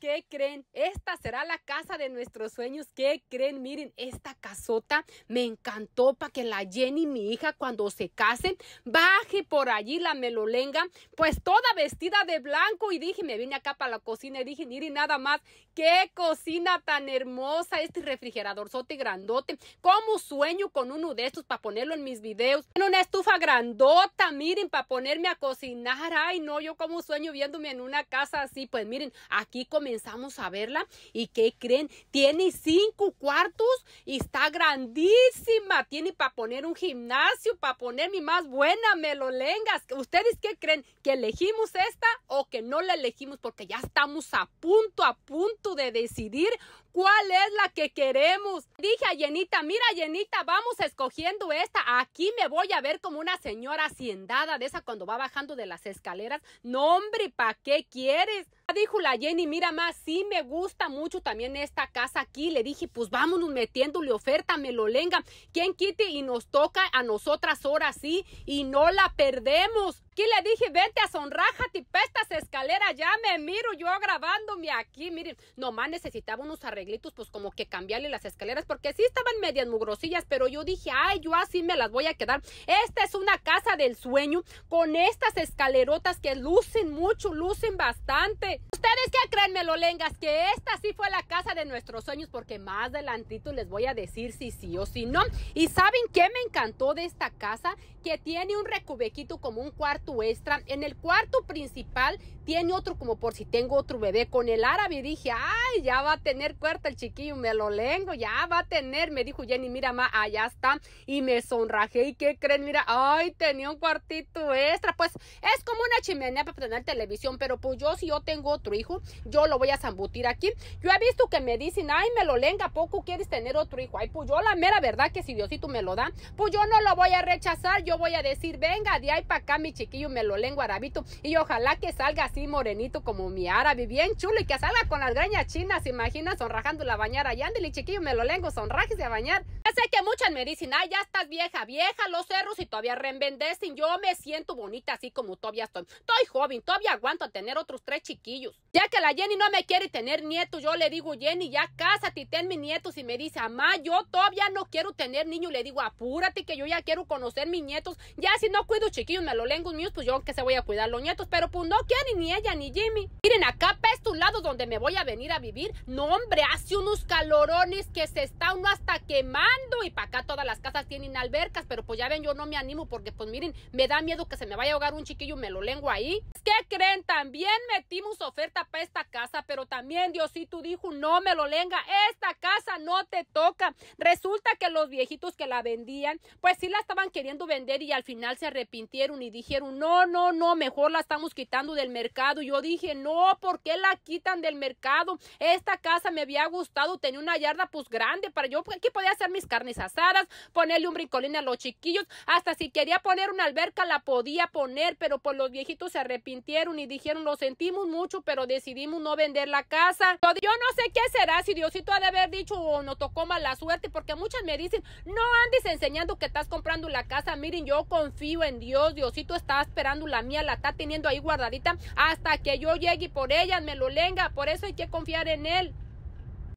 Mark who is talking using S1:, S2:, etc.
S1: ¿qué creen? Esta será la casa de nuestros sueños, ¿qué creen? Miren, esta casota me encantó para que la Jenny, mi hija, cuando se case, baje por allí la melolenga, pues toda vestida de blanco. Y dije, me vine acá para la cocina y dije, miren nada más, qué cocina tan hermosa, este refrigerador sote grandote. ¿Cómo sueño con uno de estos para ponerlo en mis videos? En una estufa grandota, miren, para ponerme a cocinar. Ay, no, yo como sueño viéndome en una casa así, pues miren, aquí con comenzamos a verla y ¿qué creen? Tiene cinco cuartos y está grandísima. Tiene para poner un gimnasio, para poner mi más buena melolengas. ¿Ustedes qué creen? ¿Que elegimos esta o que no la elegimos? Porque ya estamos a punto, a punto de decidir cuál es la que queremos. Dije a Jenita: mira Jenita, vamos escogiendo esta. Aquí me voy a ver como una señora haciendada de esa cuando va bajando de las escaleras. No, hombre, ¿para qué quieres? Dijo la Jenny, mira, más, sí me gusta mucho también esta casa aquí. Le dije, pues vámonos metiéndole oferta, me lo lenga. quien quite y nos toca a nosotras ahora sí? Y no la perdemos aquí le dije, vente a sonrájate y estas escalera, ya me miro yo grabándome aquí, miren, nomás necesitaba unos arreglitos, pues como que cambiarle las escaleras, porque sí estaban medias mugrosillas, pero yo dije, ay, yo así me las voy a quedar. Esta es una casa del sueño, con estas escalerotas que lucen mucho, lucen bastante. ¿Ustedes qué creen, melolengas? Que esta sí fue la casa de nuestros sueños, porque más adelantito les voy a decir si sí o si no. ¿Y saben qué me encantó de esta casa? Que tiene un recubequito como un cuarto extra. En el cuarto principal tiene otro como por si tengo otro bebé con el árabe. Y dije, ay ya va a tener cuarto el chiquillo, me lo lengo, ya va a tener, me dijo Jenny, mira, ma, allá está, y me sonrajé, ¿y qué creen? Mira, ay, tenía un cuartito extra, pues es como una chimenea para tener televisión, pero pues yo si yo tengo otro hijo, yo lo voy a zambutir aquí, yo he visto que me dicen, ay, me lo lenga, poco quieres tener otro hijo, ay, pues yo la mera verdad que si Diosito me lo da, pues yo no lo voy a rechazar, yo voy a decir, venga, de ahí para acá mi chiquillo, me lo lengo arabito, y ojalá que salga así morenito como mi árabe, bien chulo, y que salga con las grañas sonrajándole imagina, sonrajando la bañara. Y chiquillo, me lo lengo, sonrajes de bañar. Ya sé que muchas me dicen, ay, ya estás vieja, vieja, los cerros y todavía Sin Yo me siento bonita así como todavía estoy. Estoy joven, todavía aguanto a tener otros tres chiquillos. Ya que la Jenny no me quiere tener nietos, yo le digo, Jenny, ya cásate y ten mis nietos. Y me dice, mamá, yo todavía no quiero tener niño. Le digo, apúrate que yo ya quiero conocer mis nietos. Ya si no cuido chiquillos, me lo lengo míos, pues yo que se voy a cuidar los nietos. Pero pues no quieren ni ella ni Jimmy. Miren, acá ves tu lados donde me voy a venir a no, hombre, hace unos calorones que se está uno hasta quemando. Y para acá todas las casas tienen albercas, pero pues ya ven, yo no me animo porque pues miren, me da miedo que se me vaya a ahogar un chiquillo me lo lengo ahí. Pues, ¿Qué creen? También metimos oferta para esta casa, pero también dios Diosito dijo, no me lo lenga, esta casa no te toca los viejitos que la vendían, pues sí la estaban queriendo vender y al final se arrepintieron y dijeron, no, no, no, mejor la estamos quitando del mercado. Yo dije, no, porque la quitan del mercado? Esta casa me había gustado, tenía una yarda pues grande para yo, aquí pues, podía hacer mis carnes asadas, ponerle un brincolín a los chiquillos, hasta si quería poner una alberca la podía poner, pero pues los viejitos se arrepintieron y dijeron, lo sentimos mucho, pero decidimos no vender la casa. Yo no sé qué será, si Diosito ha de haber dicho o oh, no tocó mala suerte, porque muchas me dicen, no andes enseñando que estás comprando la casa, miren, yo confío en Dios, Diosito está esperando la mía, la está teniendo ahí guardadita hasta que yo llegue y por ella me lo lenga, por eso hay que confiar en Él.